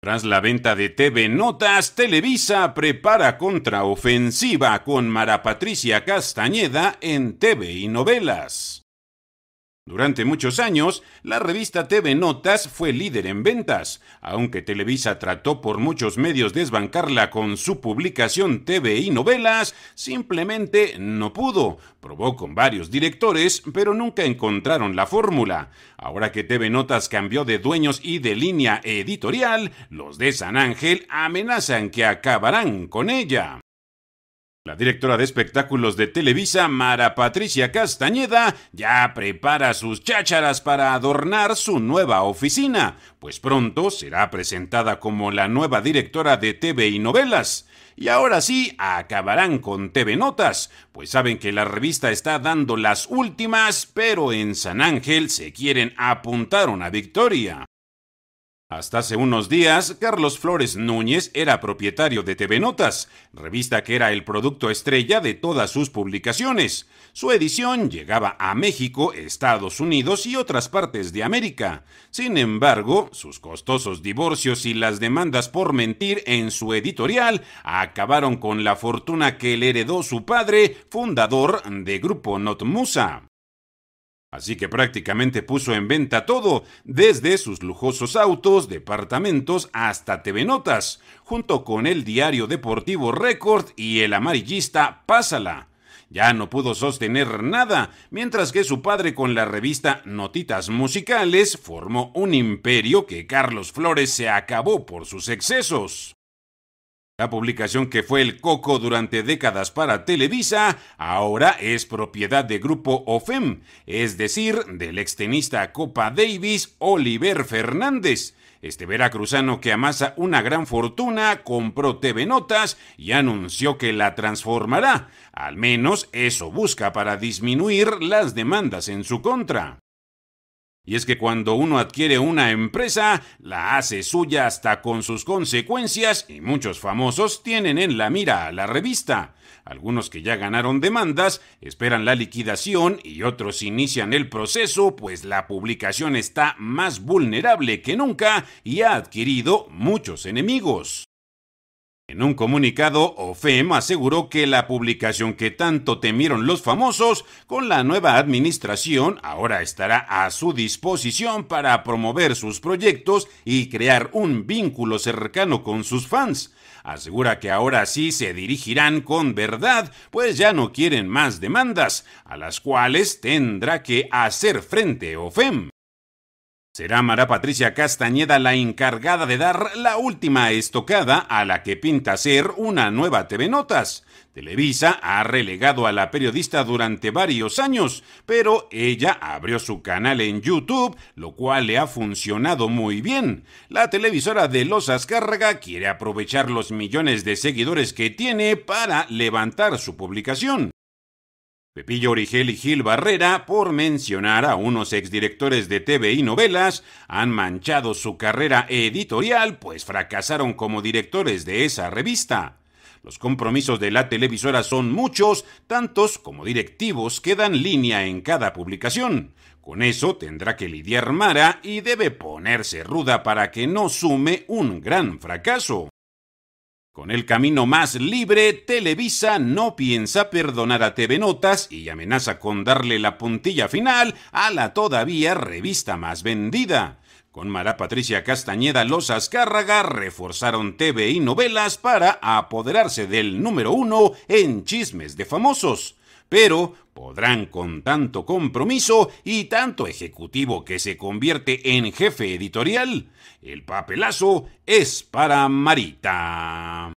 Tras la venta de TV Notas, Televisa prepara contraofensiva con Mara Patricia Castañeda en TV y novelas. Durante muchos años, la revista TV Notas fue líder en ventas, aunque Televisa trató por muchos medios desbancarla con su publicación TV y novelas, simplemente no pudo. Probó con varios directores, pero nunca encontraron la fórmula. Ahora que TV Notas cambió de dueños y de línea editorial, los de San Ángel amenazan que acabarán con ella. La directora de espectáculos de Televisa, Mara Patricia Castañeda, ya prepara sus chácharas para adornar su nueva oficina, pues pronto será presentada como la nueva directora de TV y novelas. Y ahora sí, acabarán con TV Notas, pues saben que la revista está dando las últimas, pero en San Ángel se quieren apuntar una victoria. Hasta hace unos días, Carlos Flores Núñez era propietario de TV Notas, revista que era el producto estrella de todas sus publicaciones. Su edición llegaba a México, Estados Unidos y otras partes de América. Sin embargo, sus costosos divorcios y las demandas por mentir en su editorial acabaron con la fortuna que le heredó su padre, fundador de Grupo Notmusa. Así que prácticamente puso en venta todo, desde sus lujosos autos, departamentos hasta TV Notas, junto con el diario deportivo Record y el amarillista Pásala. Ya no pudo sostener nada, mientras que su padre con la revista Notitas Musicales formó un imperio que Carlos Flores se acabó por sus excesos. La publicación que fue el coco durante décadas para Televisa ahora es propiedad de Grupo OFEM, es decir, del extenista Copa Davis Oliver Fernández. Este veracruzano que amasa una gran fortuna compró TV Notas y anunció que la transformará. Al menos eso busca para disminuir las demandas en su contra. Y es que cuando uno adquiere una empresa, la hace suya hasta con sus consecuencias y muchos famosos tienen en la mira a la revista. Algunos que ya ganaron demandas esperan la liquidación y otros inician el proceso, pues la publicación está más vulnerable que nunca y ha adquirido muchos enemigos. En un comunicado, OFEM aseguró que la publicación que tanto temieron los famosos con la nueva administración ahora estará a su disposición para promover sus proyectos y crear un vínculo cercano con sus fans. Asegura que ahora sí se dirigirán con verdad, pues ya no quieren más demandas, a las cuales tendrá que hacer frente OFEM. Será Mara Patricia Castañeda la encargada de dar la última estocada a la que pinta ser una nueva TV Notas. Televisa ha relegado a la periodista durante varios años, pero ella abrió su canal en YouTube, lo cual le ha funcionado muy bien. La televisora de Los Azcárraga quiere aprovechar los millones de seguidores que tiene para levantar su publicación. Pepillo Origel y Gil Barrera, por mencionar a unos exdirectores de TV y novelas, han manchado su carrera editorial, pues fracasaron como directores de esa revista. Los compromisos de la televisora son muchos, tantos como directivos que dan línea en cada publicación. Con eso tendrá que lidiar Mara y debe ponerse ruda para que no sume un gran fracaso. Con el camino más libre, Televisa no piensa perdonar a TV Notas y amenaza con darle la puntilla final a la todavía revista más vendida. Con Mara Patricia Castañeda Los Azcárraga reforzaron TV y novelas para apoderarse del número uno en chismes de famosos pero podrán con tanto compromiso y tanto ejecutivo que se convierte en jefe editorial, el papelazo es para Marita.